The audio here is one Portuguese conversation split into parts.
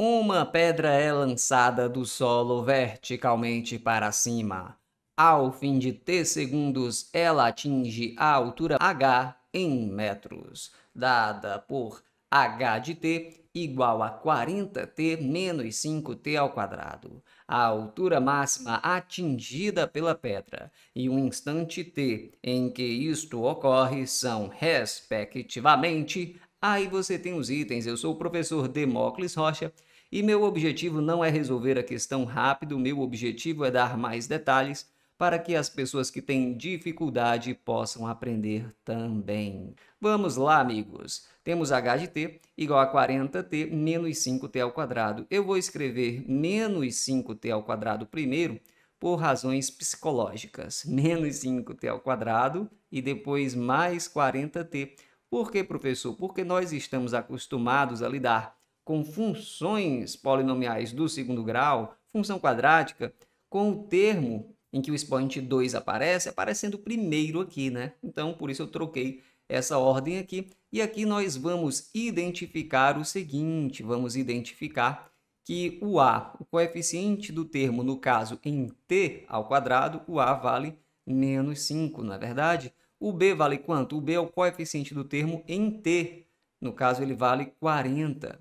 Uma pedra é lançada do solo verticalmente para cima. Ao fim de t segundos, ela atinge a altura h em metros, dada por h de t igual a 40t menos 5t ao quadrado, a altura máxima atingida pela pedra e o instante t em que isto ocorre são, respectivamente, aí você tem os itens. Eu sou o professor Demócles Rocha e meu objetivo não é resolver a questão rápido, meu objetivo é dar mais detalhes para que as pessoas que têm dificuldade possam aprender também. Vamos lá, amigos. Temos h de t igual a 40t menos 5t ao quadrado. Eu vou escrever menos 5t ao quadrado primeiro por razões psicológicas. Menos 5t ao quadrado e depois mais 40t. Por que, professor? Porque nós estamos acostumados a lidar com funções polinomiais do segundo grau, função quadrática, com o termo em que o expoente 2 aparece, aparecendo primeiro aqui, né? Então, por isso eu troquei essa ordem aqui. E aqui nós vamos identificar o seguinte, vamos identificar que o A, o coeficiente do termo, no caso, em T ao quadrado, o A vale menos 5, não é verdade? O B vale quanto? O B é o coeficiente do termo em T. No caso, ele vale 40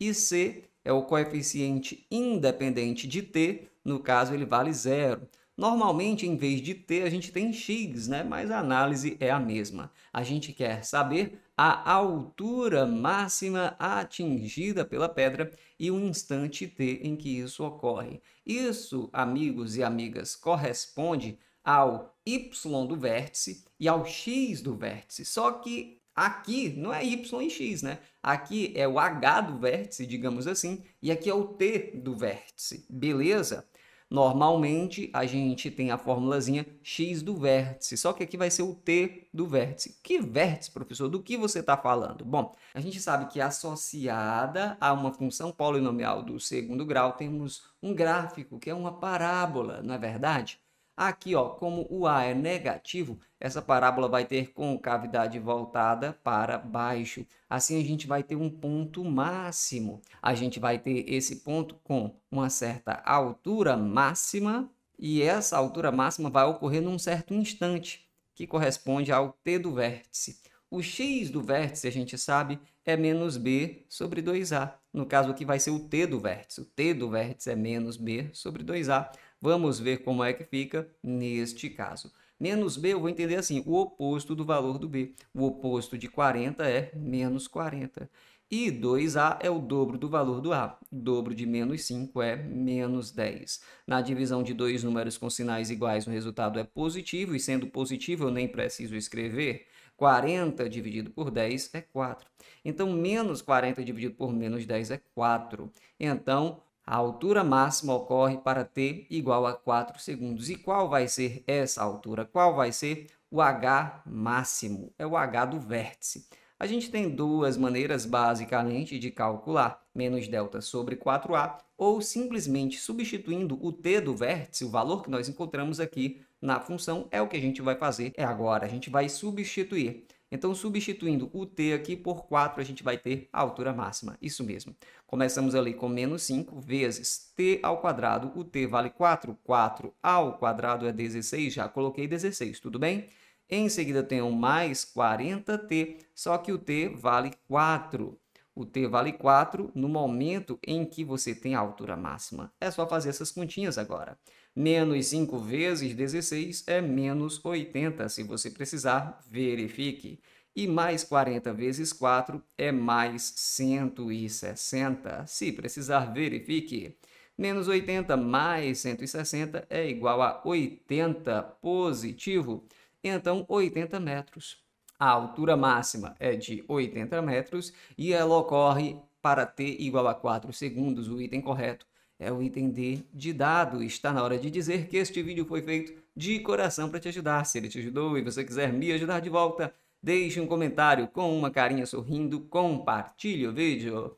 e C é o coeficiente independente de t, no caso ele vale zero. Normalmente, em vez de t, a gente tem x, né? mas a análise é a mesma. A gente quer saber a altura máxima atingida pela pedra e o instante t em que isso ocorre. Isso, amigos e amigas, corresponde ao y do vértice e ao x do vértice, só que Aqui não é y e x, né? Aqui é o h do vértice, digamos assim, e aqui é o t do vértice, beleza? Normalmente, a gente tem a formulazinha x do vértice, só que aqui vai ser o t do vértice. Que vértice, professor? Do que você está falando? Bom, a gente sabe que associada a uma função polinomial do segundo grau, temos um gráfico, que é uma parábola, não é verdade? Aqui, ó, como o A é negativo, essa parábola vai ter concavidade voltada para baixo. Assim, a gente vai ter um ponto máximo. A gente vai ter esse ponto com uma certa altura máxima e essa altura máxima vai ocorrer num certo instante, que corresponde ao T do vértice. O x do vértice, a gente sabe, é menos b sobre 2a. No caso aqui vai ser o t do vértice. O t do vértice é menos b sobre 2a. Vamos ver como é que fica neste caso. Menos B eu vou entender assim, o oposto do valor do B. O oposto de 40 é menos 40. E 2A é o dobro do valor do A. O dobro de menos 5 é menos 10. Na divisão de dois números com sinais iguais, o resultado é positivo, e sendo positivo eu nem preciso escrever. 40 dividido por 10 é 4. Então, menos 40 dividido por menos 10 é 4. Então, a altura máxima ocorre para t igual a 4 segundos. E qual vai ser essa altura? Qual vai ser o h máximo? É o h do vértice. A gente tem duas maneiras basicamente de calcular, menos delta sobre 4a, ou simplesmente substituindo o t do vértice, o valor que nós encontramos aqui na função, é o que a gente vai fazer é agora. A gente vai substituir então, substituindo o t aqui por 4, a gente vai ter a altura máxima. Isso mesmo. Começamos ali com menos 5 vezes t ao quadrado. O t vale 4. 4 ao quadrado é 16. Já coloquei 16, tudo bem? Em seguida, tenho mais 40t, só que o t vale 4 o T vale 4 no momento em que você tem a altura máxima. É só fazer essas continhas agora. Menos 5 vezes 16 é menos 80. Se você precisar, verifique. E mais 40 vezes 4 é mais 160. Se precisar, verifique. Menos 80 mais 160 é igual a 80 positivo. Então, 80 metros. A altura máxima é de 80 metros e ela ocorre para t igual a 4 segundos. O item correto é o item D de dado. Está na hora de dizer que este vídeo foi feito de coração para te ajudar. Se ele te ajudou e você quiser me ajudar de volta, deixe um comentário com uma carinha sorrindo, compartilhe o vídeo.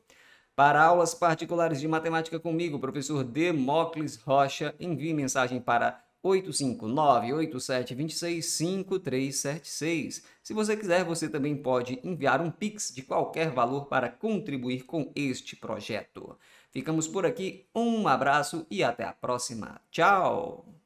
Para aulas particulares de matemática comigo, professor Demócles Rocha, envie mensagem para 859-8726-5376. Se você quiser, você também pode enviar um Pix de qualquer valor para contribuir com este projeto. Ficamos por aqui, um abraço e até a próxima. Tchau!